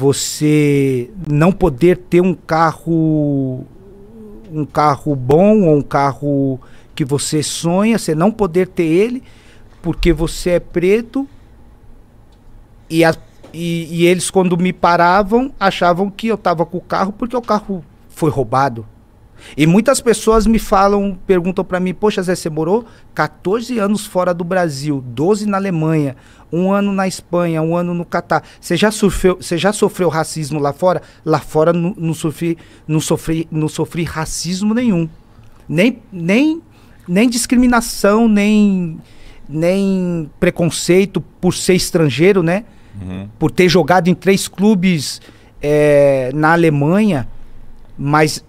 você não poder ter um carro um carro bom ou um carro que você sonha, você não poder ter ele porque você é preto e, a, e, e eles quando me paravam achavam que eu estava com o carro porque o carro foi roubado. E muitas pessoas me falam, perguntam para mim: Poxa, Zé, você morou 14 anos fora do Brasil, 12 na Alemanha, um ano na Espanha, um ano no Catar. Você já, sofreu você já sofreu racismo lá fora? Lá fora não, não, sofri, não, sofri, não sofri racismo nenhum. Nem, nem, nem discriminação, nem, nem preconceito por ser estrangeiro, né? Uhum. Por ter jogado em três clubes é, na Alemanha. Mas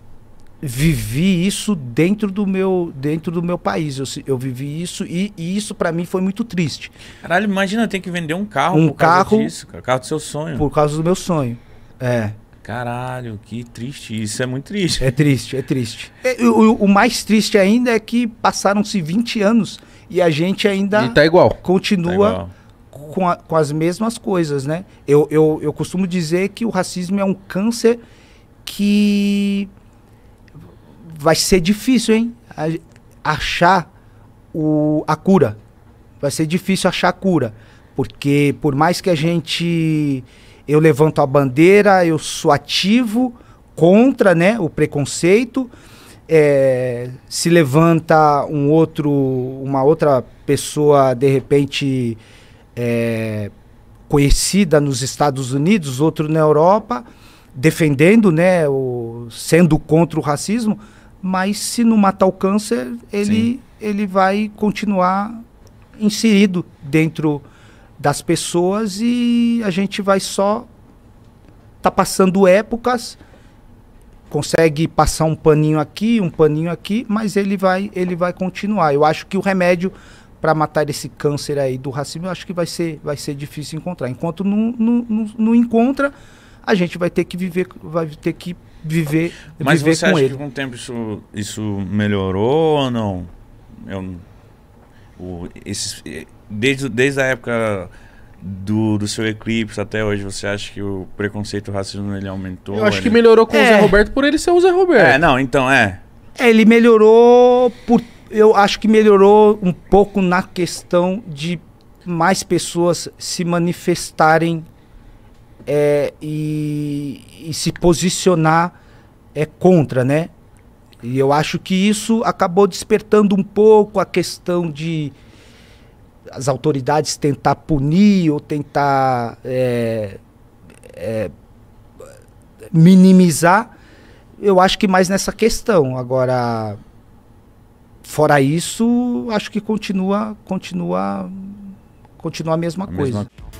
vivi isso dentro do meu dentro do meu país. Eu, eu vivi isso e, e isso para mim foi muito triste. Caralho, imagina ter que vender um carro um por carro, causa disso, cara. Carro do seu sonho. Por causa do meu sonho. É. Caralho, que triste. Isso é muito triste. É triste, é triste. É, o, o, mais triste ainda é que passaram-se 20 anos e a gente ainda. E tá igual. Continua. Tá igual. Com, a, com as mesmas coisas, né? Eu, eu, eu costumo dizer que o racismo é um câncer que vai ser difícil, hein? achar o, a cura. Vai ser difícil achar a cura. Porque por mais que a gente. Eu levanto a bandeira, eu sou ativo contra né, o preconceito. É, se levanta um outro, uma outra pessoa, de repente, é, conhecida nos Estados Unidos, outro na Europa, defendendo, né, o, sendo contra o racismo mas se não matar o câncer, ele, ele vai continuar inserido dentro das pessoas e a gente vai só tá passando épocas consegue passar um paninho aqui, um paninho aqui, mas ele vai ele vai continuar. Eu acho que o remédio para matar esse câncer aí do racismo, eu acho que vai ser vai ser difícil encontrar. Enquanto não, não, não, não encontra, a gente vai ter que viver, vai ter que viver, Mas viver você com acha ele. que com o tempo isso, isso melhorou ou não? Eu, o, desde, desde a época do, do seu eclipse até hoje, você acha que o preconceito racismo ele aumentou? Eu acho ele... que melhorou com é. o Zé é. Roberto por ele ser o Zé Roberto. É, não, então é. é ele melhorou por. Eu acho que melhorou um pouco na questão de mais pessoas se manifestarem é, e, e, se posicionar é, contra, né? E eu acho que isso acabou despertando um pouco a questão de as autoridades tentar punir ou tentar é, é, minimizar. Eu acho que mais nessa questão. Agora, fora isso, acho que continua, continua, continua a mesma a coisa. Mesma...